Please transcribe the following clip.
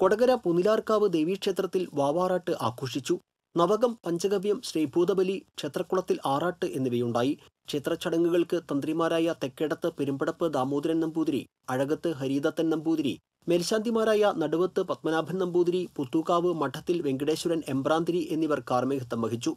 കൊടകര പുനിലാർക്കാവ് ദേവീക്ഷേത്രത്തിൽ വാവാറാട്ട് ആഘോഷിച്ചു നവകം പഞ്ചഗവ്യം ശ്രീഭൂതബലി ക്ഷേത്രക്കുളത്തിൽ ആറാട്ട് എന്നിവയുണ്ടായി ക്ഷേത്രച്ചടങ്ങുകൾക്ക് തന്ത്രിമാരായ തെക്കേടത്ത് പെരുമ്പടപ്പ് ദാമോദരൻ നമ്പൂതിരി അഴകത്ത് ഹരീദത്തൻ നമ്പൂതിരി മേൽശാന്തിമാരായ നടുവത്ത് പത്മനാഭൻ നമ്പൂതിരി പുത്തൂക്കാവ് മഠത്തിൽ വെങ്കടേശ്വരൻ എംബ്രാന്തിരി എന്നിവർ കാർമേഹത്വം വഹിച്ചു